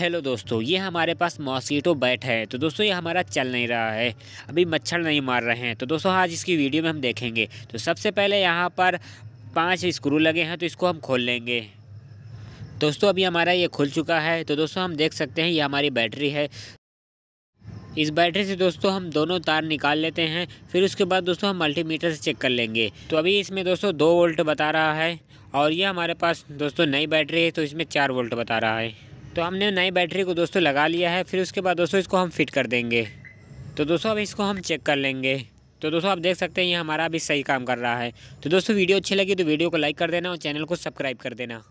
hello दोस्तों ये हमारे पास मॉस्कीटो बैट है तो दोस्तों ये हमारा चल नहीं रहा है अभी मच्छर नहीं मार रहे हैं तो दोस्तों आज इसकी वीडियो में हम देखेंगे तो सबसे पहले यहाँ पर पांच स्क्रू लगे हैं तो इसको हम खोल लेंगे दोस्तों अभी हमारा ये खुल चुका है तो दोस्तों हम देख सकते हैं ये हमारी बैटरी है इस बैटरी से दोस्तों हम दोनों तार निकाल लेते हैं फिर उसके बाद दोस्तों हम मल्टीमीटर से चेक कर लेंगे तो अभी इसमें दोस्तों दो वोल्ट बता रहा है और ये हमारे पास दोस्तों नई बैटरी है तो इसमें चार वोल्ट बता रहा है तो हमने नई बैटरी को दोस्तों लगा लिया है फिर उसके बाद दोस्तों इसको हम फिट कर देंगे तो दोस्तों अब इसको हम चेक कर लेंगे तो दोस्तों आप देख सकते हैं ये हमारा अभी सही काम कर रहा है तो दोस्तों वीडियो अच्छी लगी तो वीडियो को लाइक कर देना और चैनल को सब्सक्राइब कर देना